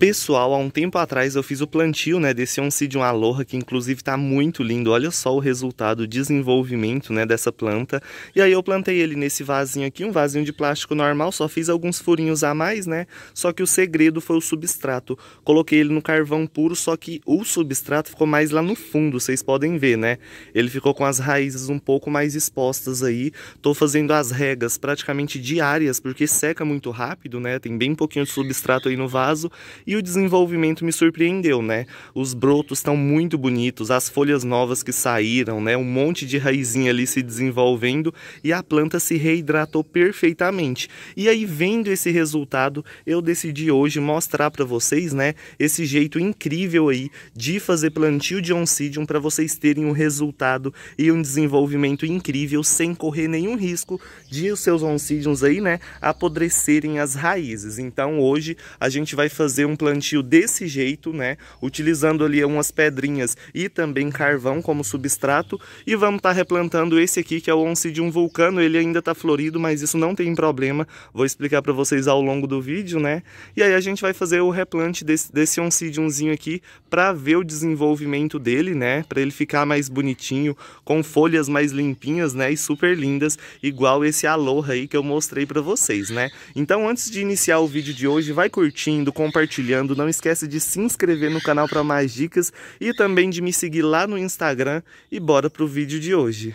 Pessoal, há um tempo atrás eu fiz o plantio né, desse Oncidium Aloha, que inclusive está muito lindo. Olha só o resultado, o desenvolvimento né, dessa planta. E aí eu plantei ele nesse vasinho aqui, um vasinho de plástico normal, só fiz alguns furinhos a mais, né? Só que o segredo foi o substrato. Coloquei ele no carvão puro, só que o substrato ficou mais lá no fundo, vocês podem ver, né? Ele ficou com as raízes um pouco mais expostas aí. Tô fazendo as regas praticamente diárias, porque seca muito rápido, né? Tem bem pouquinho de substrato aí no vaso e o desenvolvimento me surpreendeu, né? Os brotos estão muito bonitos, as folhas novas que saíram, né? Um monte de raizinha ali se desenvolvendo e a planta se reidratou perfeitamente. E aí vendo esse resultado, eu decidi hoje mostrar para vocês, né, esse jeito incrível aí de fazer plantio de oncidium para vocês terem um resultado e um desenvolvimento incrível sem correr nenhum risco de os seus oncidiums aí, né, apodrecerem as raízes. Então hoje a gente vai fazer um plantio desse jeito, né? Utilizando ali umas pedrinhas e também carvão como substrato. E vamos estar tá replantando esse aqui, que é o Oncidium vulcano. Ele ainda está florido, mas isso não tem problema. Vou explicar para vocês ao longo do vídeo, né? E aí a gente vai fazer o replante desse, desse Oncidiumzinho aqui para ver o desenvolvimento dele, né? Para ele ficar mais bonitinho, com folhas mais limpinhas, né? E super lindas, igual esse Aloha aí que eu mostrei para vocês, né? Então antes de iniciar o vídeo de hoje, vai curtindo, compartilhando compartilhando. Não esquece de se inscrever no canal para mais dicas e também de me seguir lá no Instagram. E bora pro vídeo de hoje.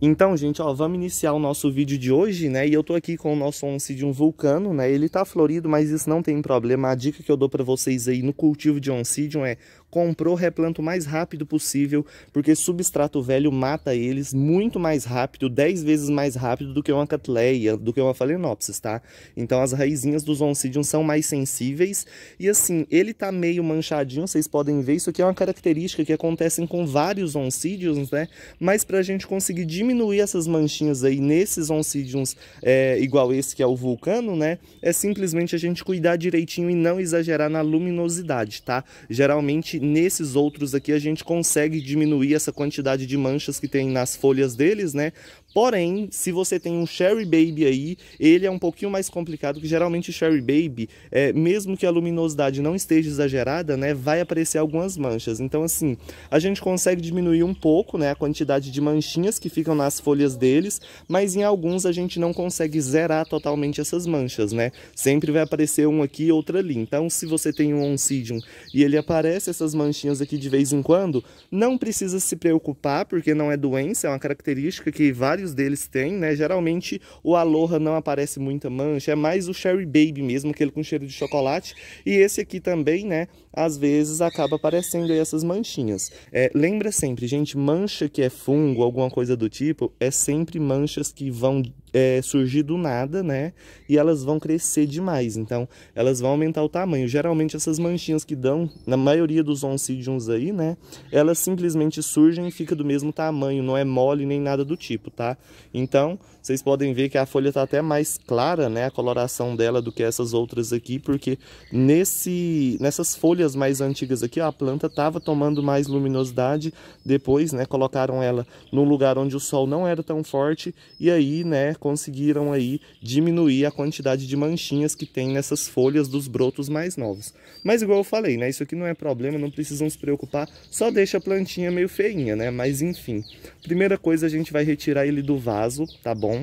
Então, gente, ó, vamos iniciar o nosso vídeo de hoje, né? E eu tô aqui com o nosso Oncidium vulcano, né? Ele tá florido, mas isso não tem problema. A dica que eu dou para vocês aí no cultivo de oncidium é comprou, replanta o mais rápido possível, porque substrato velho mata eles muito mais rápido, 10 vezes mais rápido do que uma catleia, do que uma phalaenopsis, tá? Então as raizinhas dos oncidium são mais sensíveis e assim, ele tá meio manchadinho, vocês podem ver, isso aqui é uma característica que acontece com vários oncidiums, né? Mas pra gente conseguir diminuir essas manchinhas aí nesses oncidiums é, igual esse que é o vulcano, né? É simplesmente a gente cuidar direitinho e não exagerar na luminosidade, tá? Geralmente nesses outros aqui a gente consegue diminuir essa quantidade de manchas que tem nas folhas deles, né? Porém, se você tem um cherry Baby aí, ele é um pouquinho mais complicado, que geralmente o Baby, é, mesmo que a luminosidade não esteja exagerada, né, vai aparecer algumas manchas. Então, assim, a gente consegue diminuir um pouco, né, a quantidade de manchinhas que ficam nas folhas deles, mas em alguns a gente não consegue zerar totalmente essas manchas, né? Sempre vai aparecer um aqui e outro ali. Então, se você tem um Oncidium e ele aparece essas manchinhas aqui de vez em quando, não precisa se preocupar, porque não é doença, é uma característica que vale vários deles têm, né? Geralmente o Aloha não aparece muita mancha, é mais o Cherry Baby mesmo, aquele com cheiro de chocolate. E esse aqui também, né? Às vezes acaba aparecendo aí essas manchinhas. É, lembra sempre, gente, mancha que é fungo, alguma coisa do tipo, é sempre manchas que vão é, surgir do nada, né? E elas vão crescer demais, então elas vão aumentar o tamanho. Geralmente essas manchinhas que dão, na maioria dos oncidiums aí, né? Elas simplesmente surgem e fica do mesmo tamanho, não é mole nem nada do tipo, tá? Então, vocês podem ver que a folha está até mais clara, né? A coloração dela do que essas outras aqui, porque nesse, nessas folhas mais antigas aqui, ó, a planta estava tomando mais luminosidade. Depois, né, colocaram ela num lugar onde o sol não era tão forte e aí, né, conseguiram aí diminuir a quantidade de manchinhas que tem nessas folhas dos brotos mais novos. Mas igual eu falei, né, isso aqui não é problema, não precisam se preocupar, só deixa a plantinha meio feinha, né? Mas enfim, primeira coisa a gente vai retirar ele do vaso, tá bom?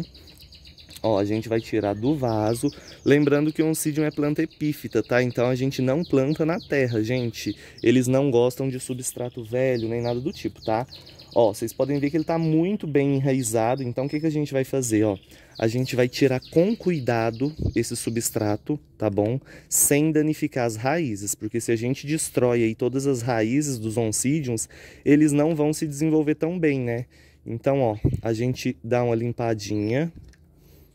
ó, a gente vai tirar do vaso. Lembrando que o oncidium é planta epífita, tá? Então a gente não planta na terra, gente. Eles não gostam de substrato velho, nem nada do tipo, tá? Ó, vocês podem ver que ele tá muito bem enraizado. Então o que, que a gente vai fazer, ó? A gente vai tirar com cuidado esse substrato, tá bom? Sem danificar as raízes, porque se a gente destrói aí todas as raízes dos oncidiums, eles não vão se desenvolver tão bem, né? Então, ó, a gente dá uma limpadinha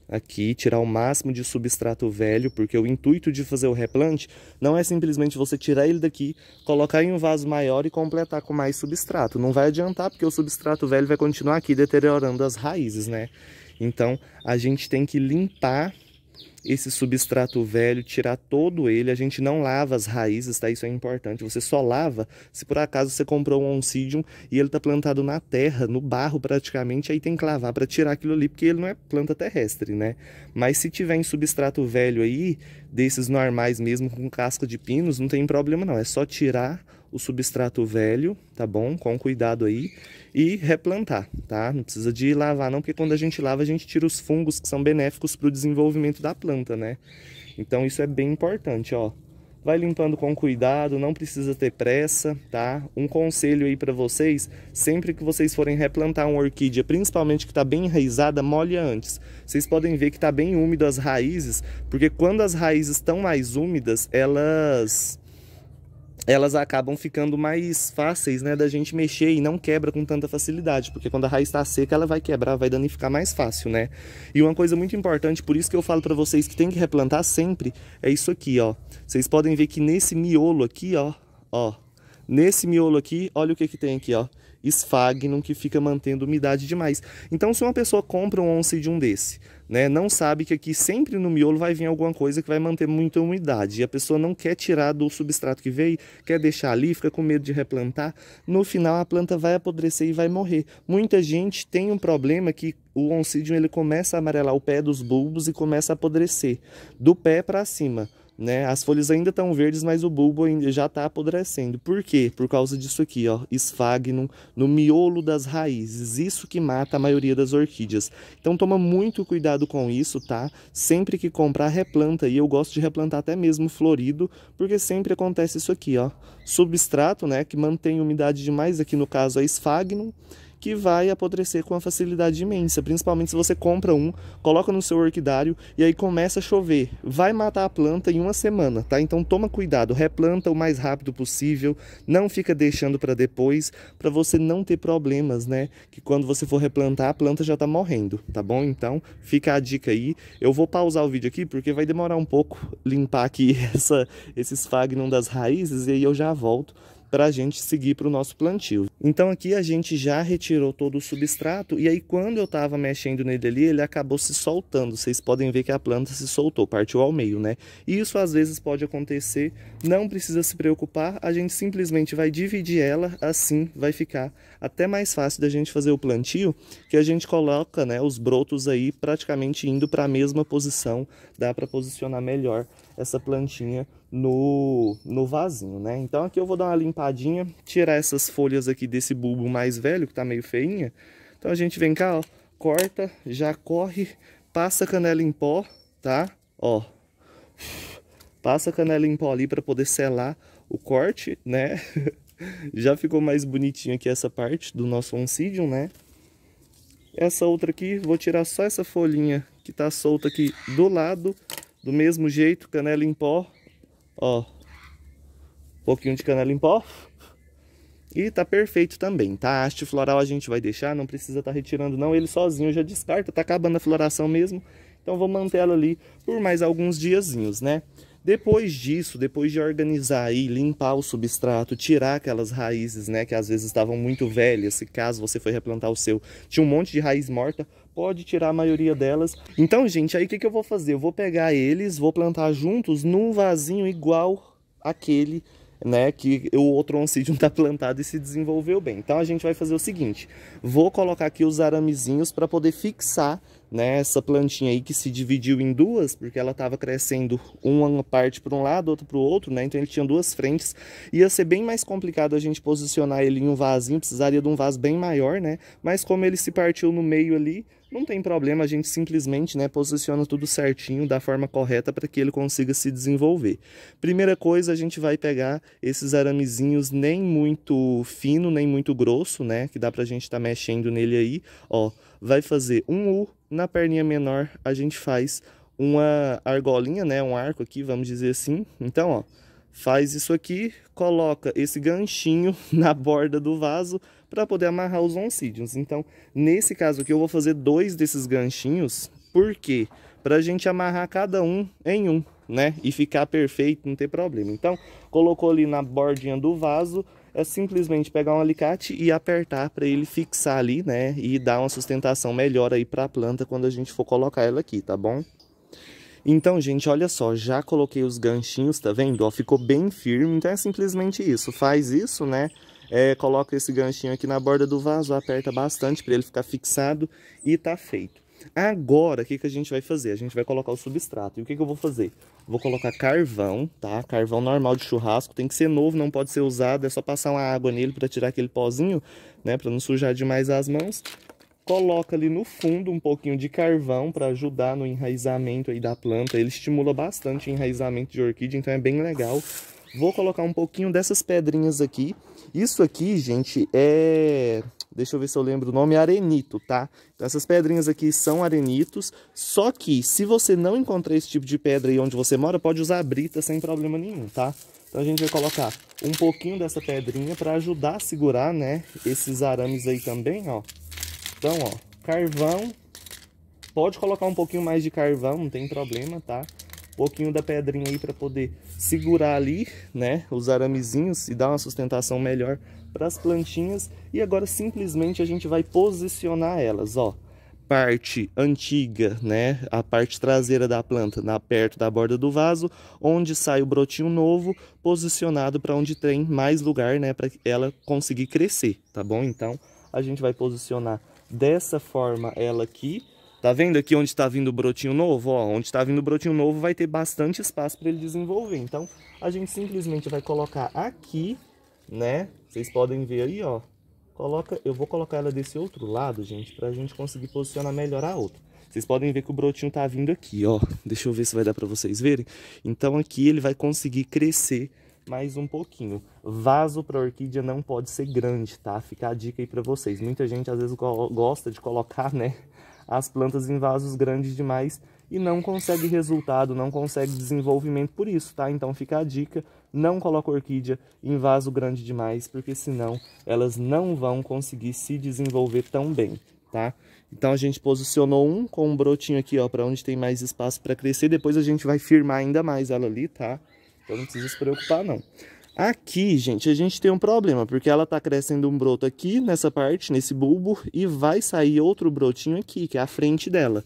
aqui, tirar o máximo de substrato velho, porque o intuito de fazer o replante não é simplesmente você tirar ele daqui, colocar em um vaso maior e completar com mais substrato. Não vai adiantar, porque o substrato velho vai continuar aqui deteriorando as raízes, né? Então, a gente tem que limpar esse substrato velho, tirar todo ele. A gente não lava as raízes, tá? Isso é importante. Você só lava se por acaso você comprou um oncidium e ele tá plantado na terra, no barro praticamente, aí tem que lavar para tirar aquilo ali, porque ele não é planta terrestre, né? Mas se tiver em substrato velho aí, desses normais mesmo, com casca de pinos, não tem problema não. É só tirar o substrato velho, tá bom? Com cuidado aí. E replantar, tá? Não precisa de lavar não, porque quando a gente lava, a gente tira os fungos que são benéficos para o desenvolvimento da planta, né? Então isso é bem importante, ó. Vai limpando com cuidado, não precisa ter pressa, tá? Um conselho aí para vocês, sempre que vocês forem replantar uma orquídea, principalmente que está bem enraizada, molha antes. Vocês podem ver que está bem úmido as raízes, porque quando as raízes estão mais úmidas, elas elas acabam ficando mais fáceis, né, da gente mexer e não quebra com tanta facilidade, porque quando a raiz está seca, ela vai quebrar, vai danificar mais fácil, né? E uma coisa muito importante, por isso que eu falo para vocês que tem que replantar sempre, é isso aqui, ó. Vocês podem ver que nesse miolo aqui, ó, ó, Nesse miolo aqui, olha o que, que tem aqui, ó. Esfagnum, que fica mantendo umidade demais. Então, se uma pessoa compra um once de um desse, né, não sabe que aqui sempre no miolo vai vir alguma coisa que vai manter muita umidade. E a pessoa não quer tirar do substrato que veio, quer deixar ali, fica com medo de replantar. No final, a planta vai apodrecer e vai morrer. Muita gente tem um problema que o oncidium ele começa a amarelar o pé dos bulbos e começa a apodrecer, do pé para cima. Né? As folhas ainda estão verdes, mas o bulbo ainda já está apodrecendo. Por quê? Por causa disso aqui, ó, esfagnum no miolo das raízes. Isso que mata a maioria das orquídeas. Então toma muito cuidado com isso, tá? Sempre que comprar, replanta. E eu gosto de replantar até mesmo florido, porque sempre acontece isso aqui, ó. Substrato, né, que mantém umidade demais, aqui no caso é esfagnum que vai apodrecer com uma facilidade imensa, principalmente se você compra um, coloca no seu orquidário e aí começa a chover. Vai matar a planta em uma semana, tá? Então toma cuidado, replanta o mais rápido possível, não fica deixando para depois, para você não ter problemas, né? Que quando você for replantar, a planta já tá morrendo, tá bom? Então fica a dica aí. Eu vou pausar o vídeo aqui porque vai demorar um pouco limpar aqui essa, esses fagnum das raízes e aí eu já volto para a gente seguir para o nosso plantio. Então aqui a gente já retirou todo o substrato e aí quando eu estava mexendo nele ali, ele acabou se soltando. Vocês podem ver que a planta se soltou, partiu ao meio, né? E isso às vezes pode acontecer, não precisa se preocupar, a gente simplesmente vai dividir ela, assim vai ficar até mais fácil da gente fazer o plantio, que a gente coloca né, os brotos aí praticamente indo para a mesma posição, dá para posicionar melhor essa plantinha no, no vasinho, né? Então aqui eu vou dar uma limpadinha, tirar essas folhas aqui desse bulbo mais velho, que tá meio feinha. Então a gente vem cá, ó, corta, já corre, passa canela em pó, tá? Ó, passa canela em pó ali para poder selar o corte, né? já ficou mais bonitinho aqui essa parte do nosso oncidium, né? Essa outra aqui, vou tirar só essa folhinha que tá solta aqui do lado, do mesmo jeito, canela em pó, Ó, um pouquinho de canela em pó. E tá perfeito também, tá? A haste floral a gente vai deixar, não precisa tá retirando não. Ele sozinho já descarta, tá acabando a floração mesmo. Então vou manter ela ali por mais alguns diazinhos, né? Depois disso, depois de organizar e limpar o substrato, tirar aquelas raízes, né, que às vezes estavam muito velhas, se caso você foi replantar o seu, tinha um monte de raiz morta, pode tirar a maioria delas. Então, gente, aí o que, que eu vou fazer? Eu vou pegar eles, vou plantar juntos num vasinho igual aquele né, que o outro oncidium está plantado e se desenvolveu bem. Então a gente vai fazer o seguinte, vou colocar aqui os aramezinhos para poder fixar né? Essa plantinha aí que se dividiu em duas, porque ela estava crescendo uma parte para um lado, outra para o outro, né? Então ele tinha duas frentes. Ia ser bem mais complicado a gente posicionar ele em um vasinho, precisaria de um vaso bem maior, né? Mas como ele se partiu no meio ali, não tem problema, a gente simplesmente né, posiciona tudo certinho, da forma correta para que ele consiga se desenvolver. Primeira coisa, a gente vai pegar esses aramezinhos nem muito fino, nem muito grosso, né? Que dá para a gente estar tá mexendo nele aí, ó vai fazer um U na perninha menor, a gente faz uma argolinha, né, um arco aqui, vamos dizer assim. Então, ó, faz isso aqui, coloca esse ganchinho na borda do vaso para poder amarrar os oncídios. Então, nesse caso aqui eu vou fazer dois desses ganchinhos, por quê? Para a gente amarrar cada um em um, né? E ficar perfeito, não ter problema. Então, colocou ali na bordinha do vaso, é simplesmente pegar um alicate e apertar para ele fixar ali, né? E dar uma sustentação melhor aí para a planta quando a gente for colocar ela aqui, tá bom? Então, gente, olha só, já coloquei os ganchinhos, tá vendo? Ó, ficou bem firme, então é simplesmente isso. Faz isso, né? É, coloca esse ganchinho aqui na borda do vaso, aperta bastante para ele ficar fixado e tá feito. Agora, o que, que a gente vai fazer? A gente vai colocar o substrato. E o que, que eu vou fazer? Vou colocar carvão, tá? Carvão normal de churrasco. Tem que ser novo, não pode ser usado. É só passar uma água nele para tirar aquele pozinho, né? Para não sujar demais as mãos. Coloca ali no fundo um pouquinho de carvão para ajudar no enraizamento aí da planta. Ele estimula bastante o enraizamento de orquídea, então é bem legal. Vou colocar um pouquinho dessas pedrinhas aqui. Isso aqui, gente, é Deixa eu ver se eu lembro o nome, arenito, tá? Então essas pedrinhas aqui são arenitos, só que se você não encontrar esse tipo de pedra aí onde você mora, pode usar a brita sem problema nenhum, tá? Então a gente vai colocar um pouquinho dessa pedrinha para ajudar a segurar, né, esses arames aí também, ó. Então, ó, carvão, pode colocar um pouquinho mais de carvão, não tem problema, tá? Um pouquinho da pedrinha aí para poder segurar ali, né, os aramezinhos e dar uma sustentação melhor para as plantinhas e agora simplesmente a gente vai posicionar elas, ó. Parte antiga, né, a parte traseira da planta, na perto da borda do vaso, onde sai o brotinho novo, posicionado para onde tem mais lugar, né, para ela conseguir crescer, tá bom? Então, a gente vai posicionar dessa forma ela aqui, Tá vendo aqui onde está vindo o brotinho novo? Ó, onde está vindo o brotinho novo vai ter bastante espaço para ele desenvolver. Então, a gente simplesmente vai colocar aqui né? Vocês podem ver aí, ó. Coloca, eu vou colocar ela desse outro lado, gente, pra gente conseguir posicionar melhor a outra. Vocês podem ver que o brotinho tá vindo aqui, ó. Deixa eu ver se vai dar pra vocês verem. Então aqui ele vai conseguir crescer mais um pouquinho. Vaso para orquídea não pode ser grande, tá? Fica a dica aí para vocês. Muita gente às vezes gosta de colocar, né, as plantas em vasos grandes demais e não consegue resultado, não consegue desenvolvimento por isso, tá? Então fica a dica não coloca orquídea em vaso grande demais, porque senão elas não vão conseguir se desenvolver tão bem, tá? Então a gente posicionou um com um brotinho aqui, ó, para onde tem mais espaço para crescer. Depois a gente vai firmar ainda mais ela ali, tá? Então não precisa se preocupar, não. Aqui, gente, a gente tem um problema, porque ela tá crescendo um broto aqui nessa parte, nesse bulbo, e vai sair outro brotinho aqui, que é a frente dela.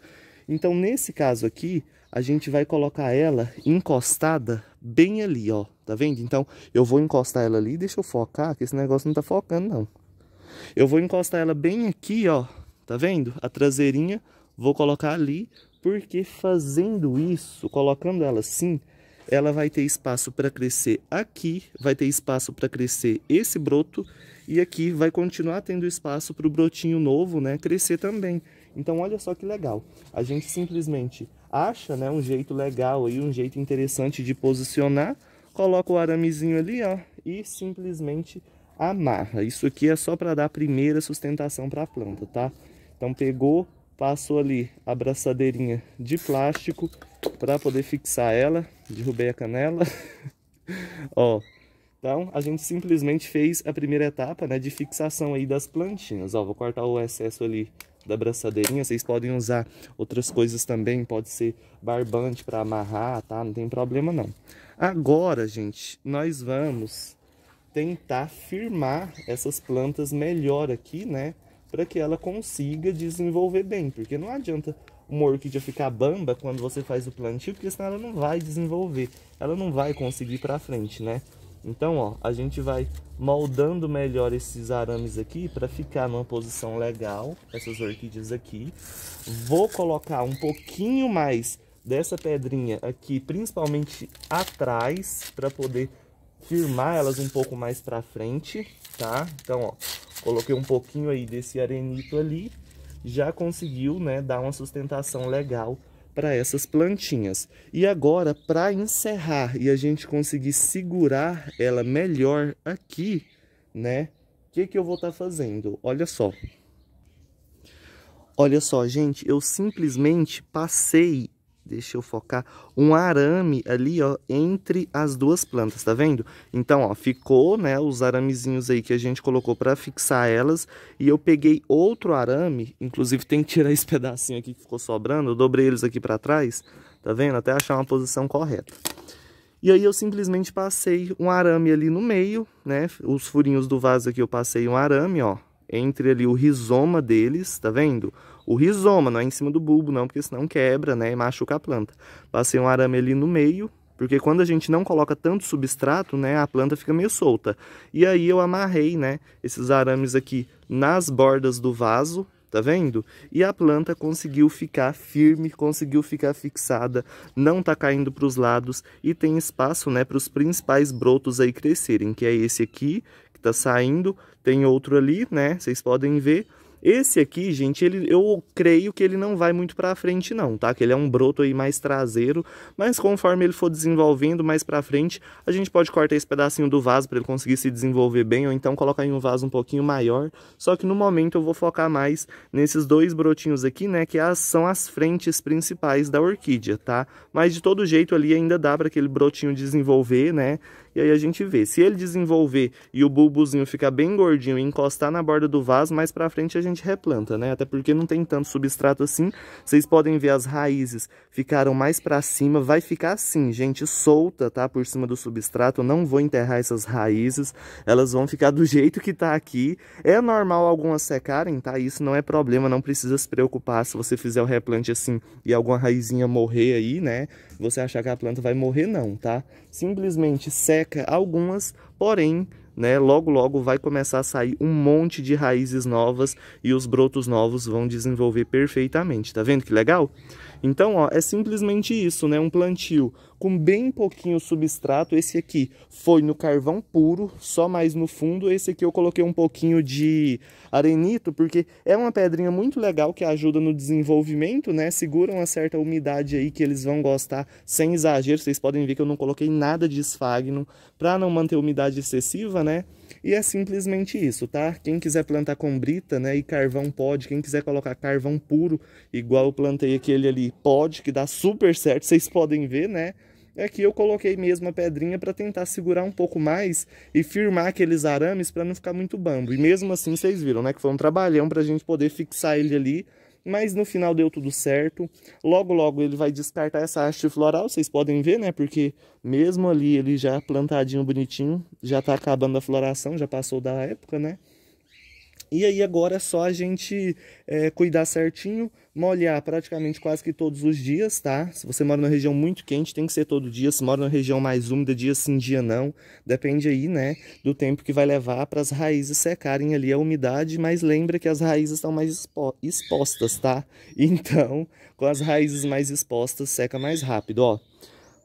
Então, nesse caso aqui, a gente vai colocar ela encostada bem ali, ó, tá vendo? Então, eu vou encostar ela ali, deixa eu focar, que esse negócio não tá focando, não. Eu vou encostar ela bem aqui, ó, tá vendo? A traseirinha, vou colocar ali, porque fazendo isso, colocando ela assim, ela vai ter espaço para crescer aqui, vai ter espaço para crescer esse broto, e aqui vai continuar tendo espaço para o brotinho novo, né, crescer também. Então, olha só que legal. A gente simplesmente acha, né, um jeito legal aí, um jeito interessante de posicionar, coloca o aramezinho ali, ó, e simplesmente amarra. Isso aqui é só para dar a primeira sustentação para a planta, tá? Então pegou, passou ali a abraçadeirinha de plástico para poder fixar ela. Derrubei a canela. ó, então, a gente simplesmente fez a primeira etapa né, de fixação aí das plantinhas. Ó, vou cortar o excesso ali da braçadeirinha. Vocês podem usar outras coisas também, pode ser barbante para amarrar, tá? Não tem problema não. Agora, gente, nós vamos tentar firmar essas plantas melhor aqui, né? Para que ela consiga desenvolver bem, porque não adianta uma orquídea ficar bamba quando você faz o plantio, porque senão ela não vai desenvolver, ela não vai conseguir para frente, né? Então, ó, a gente vai moldando melhor esses arames aqui para ficar numa posição legal, essas orquídeas aqui. Vou colocar um pouquinho mais dessa pedrinha aqui, principalmente atrás, para poder firmar elas um pouco mais para frente, tá? Então, ó, coloquei um pouquinho aí desse arenito ali, já conseguiu, né, dar uma sustentação legal para essas plantinhas. E agora, para encerrar e a gente conseguir segurar ela melhor aqui, né? O que, que eu vou estar tá fazendo? Olha só. Olha só, gente, eu simplesmente passei deixa eu focar, um arame ali, ó, entre as duas plantas, tá vendo? Então, ó, ficou, né, os aramezinhos aí que a gente colocou para fixar elas, e eu peguei outro arame, inclusive tem que tirar esse pedacinho aqui que ficou sobrando, eu dobrei eles aqui para trás, tá vendo? Até achar uma posição correta. E aí eu simplesmente passei um arame ali no meio, né, os furinhos do vaso aqui eu passei um arame, ó, entre ali o rizoma deles, tá vendo? Tá vendo? o rizoma, não é em cima do bulbo não, porque senão quebra, né, e machuca a planta. Passei um arame ali no meio, porque quando a gente não coloca tanto substrato, né, a planta fica meio solta. E aí eu amarrei, né, esses arames aqui nas bordas do vaso, tá vendo? E a planta conseguiu ficar firme, conseguiu ficar fixada, não tá caindo para os lados e tem espaço, né, para os principais brotos aí crescerem, que é esse aqui que tá saindo, tem outro ali, né, vocês podem ver, esse aqui, gente, ele, eu creio que ele não vai muito para frente não, tá? Que ele é um broto aí mais traseiro, mas conforme ele for desenvolvendo mais para frente, a gente pode cortar esse pedacinho do vaso para ele conseguir se desenvolver bem, ou então colocar em um vaso um pouquinho maior. Só que no momento eu vou focar mais nesses dois brotinhos aqui, né? Que as, são as frentes principais da orquídea, tá? Mas de todo jeito ali ainda dá para aquele brotinho desenvolver, né? E aí a gente vê, se ele desenvolver e o bulbozinho ficar bem gordinho e encostar na borda do vaso, mais para frente a gente replanta, né? Até porque não tem tanto substrato assim. Vocês podem ver as raízes ficaram mais para cima, vai ficar assim, gente, solta, tá? Por cima do substrato, Eu não vou enterrar essas raízes, elas vão ficar do jeito que tá aqui. É normal algumas secarem, tá? Isso não é problema, não precisa se preocupar se você fizer o replante assim e alguma raizinha morrer aí, né? Você achar que a planta vai morrer, não, tá? Simplesmente seca seca algumas, porém né, logo logo vai começar a sair um monte de raízes novas e os brotos novos vão desenvolver perfeitamente. Tá vendo que legal? Então, ó, é simplesmente isso, né? Um plantio com bem pouquinho substrato. Esse aqui foi no carvão puro, só mais no fundo. Esse aqui eu coloquei um pouquinho de arenito, porque é uma pedrinha muito legal que ajuda no desenvolvimento, né? Segura uma certa umidade aí que eles vão gostar, sem exagero. Vocês podem ver que eu não coloquei nada de esfagno para não manter umidade excessiva, né? E é simplesmente isso, tá? Quem quiser plantar com brita, né, e carvão pode, quem quiser colocar carvão puro, igual eu plantei aquele ali, pode, que dá super certo, vocês podem ver, né? é que eu coloquei mesmo a pedrinha para tentar segurar um pouco mais e firmar aqueles arames para não ficar muito bambo. E mesmo assim, vocês viram, né, que foi um trabalhão para a gente poder fixar ele ali. Mas no final deu tudo certo. Logo, logo ele vai descartar essa haste floral, vocês podem ver, né? Porque mesmo ali ele já plantadinho bonitinho, já está acabando a floração, já passou da época, né? E aí agora é só a gente é, cuidar certinho, molhar praticamente quase que todos os dias, tá? Se você mora numa região muito quente, tem que ser todo dia. Se mora numa região mais úmida, dia sim, dia não. Depende aí, né, do tempo que vai levar para as raízes secarem ali a umidade, mas lembra que as raízes estão mais expo expostas, tá? Então, com as raízes mais expostas, seca mais rápido, ó.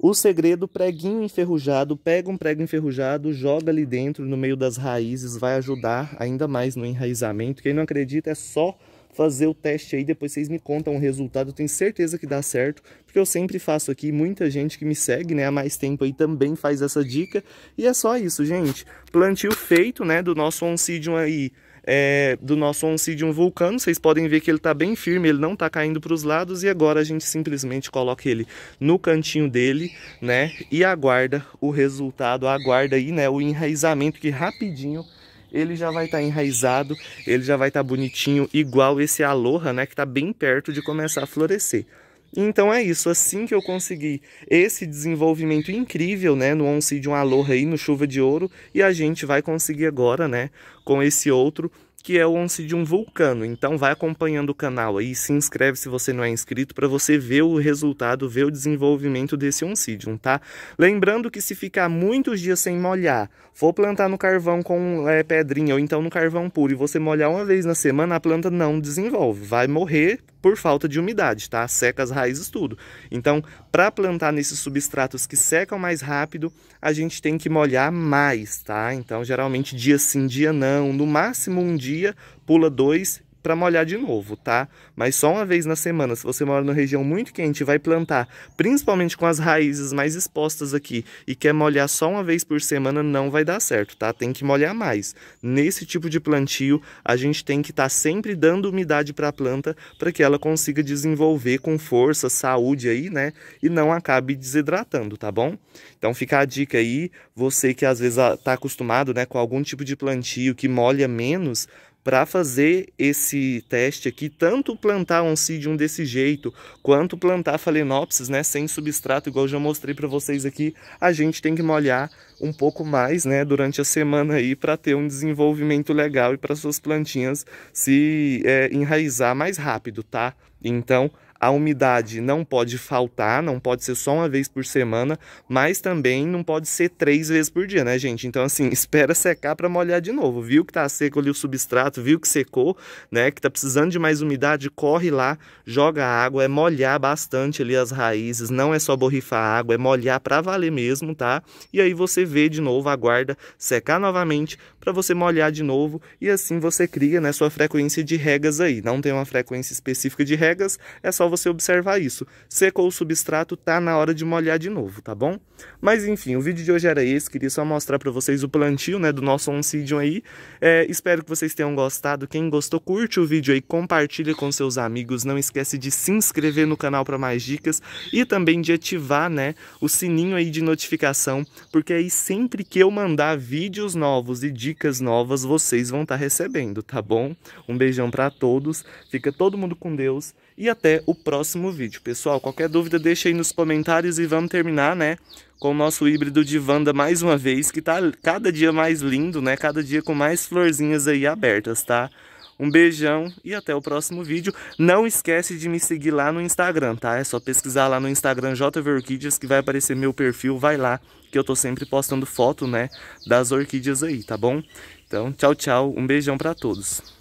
O segredo, preguinho enferrujado, pega um prego enferrujado, joga ali dentro, no meio das raízes, vai ajudar ainda mais no enraizamento. Quem não acredita é só fazer o teste aí, depois vocês me contam o resultado, eu tenho certeza que dá certo, porque eu sempre faço aqui, muita gente que me segue, né, há mais tempo aí também faz essa dica, e é só isso, gente. Plantio feito, né, do nosso Oncidium aí, é, do nosso oncidium vulcano. Vocês podem ver que ele está bem firme, ele não está caindo para os lados. E agora a gente simplesmente coloca ele no cantinho dele, né? E aguarda o resultado, aguarda aí, né? O enraizamento que rapidinho ele já vai estar tá enraizado, ele já vai estar tá bonitinho, igual esse aloha, né? Que está bem perto de começar a florescer. Então é isso, assim que eu consegui esse desenvolvimento incrível, né, no Oncidium Aloha aí, no Chuva de Ouro, e a gente vai conseguir agora, né, com esse outro, que é o Oncidium Vulcano. Então vai acompanhando o canal aí, se inscreve se você não é inscrito para você ver o resultado, ver o desenvolvimento desse Oncidium, tá? Lembrando que se ficar muitos dias sem molhar, for plantar no carvão com é, pedrinha ou então no carvão puro e você molhar uma vez na semana, a planta não desenvolve, vai morrer por falta de umidade, tá? Seca as raízes tudo. Então, para plantar nesses substratos que secam mais rápido, a gente tem que molhar mais, tá? Então, geralmente dia sim, dia não, no máximo um dia, pula dois para molhar de novo, tá? Mas só uma vez na semana. Se você mora numa região muito quente e vai plantar, principalmente com as raízes mais expostas aqui, e quer molhar só uma vez por semana, não vai dar certo, tá? Tem que molhar mais. Nesse tipo de plantio, a gente tem que estar tá sempre dando umidade para a planta para que ela consiga desenvolver com força, saúde aí, né? E não acabe desidratando, tá bom? Então fica a dica aí, você que às vezes está ah, acostumado, né, com algum tipo de plantio que molha menos, para fazer esse teste aqui, tanto plantar um oncidium desse jeito, quanto plantar falenópsis, né, sem substrato, igual eu já mostrei para vocês aqui, a gente tem que molhar um pouco mais, né, durante a semana aí, para ter um desenvolvimento legal e para suas plantinhas se é, enraizar mais rápido, tá? Então, a umidade não pode faltar, não pode ser só uma vez por semana, mas também não pode ser três vezes por dia, né, gente? Então, assim, espera secar para molhar de novo. Viu que tá seco ali o substrato, viu que secou, né? Que tá precisando de mais umidade, corre lá, joga água, é molhar bastante ali as raízes, não é só borrifar água, é molhar para valer mesmo, tá? E aí você vê de novo, aguarda secar novamente para você molhar de novo e assim você cria, né, sua frequência de regas aí. Não tem uma frequência específica de regas, é só você observar isso. Secou o substrato, tá na hora de molhar de novo, tá bom? Mas enfim, o vídeo de hoje era esse, queria só mostrar para vocês o plantio, né, do nosso oncidium aí. É, espero que vocês tenham gostado. Quem gostou, curte o vídeo aí, compartilha com seus amigos, não esquece de se inscrever no canal para mais dicas e também de ativar, né, o sininho aí de notificação, porque aí sempre que eu mandar vídeos novos e dicas novas, vocês vão estar tá recebendo, tá bom? Um beijão para todos. Fica todo mundo com Deus e até o próximo vídeo. Pessoal, qualquer dúvida deixa aí nos comentários e vamos terminar, né? Com o nosso híbrido de Wanda mais uma vez, que tá cada dia mais lindo, né? Cada dia com mais florzinhas aí abertas, tá? Um beijão e até o próximo vídeo. Não esquece de me seguir lá no Instagram, tá? É só pesquisar lá no Instagram JVOrquídeas que vai aparecer meu perfil. Vai lá, que eu tô sempre postando foto, né? Das orquídeas aí, tá bom? Então, tchau, tchau. Um beijão pra todos.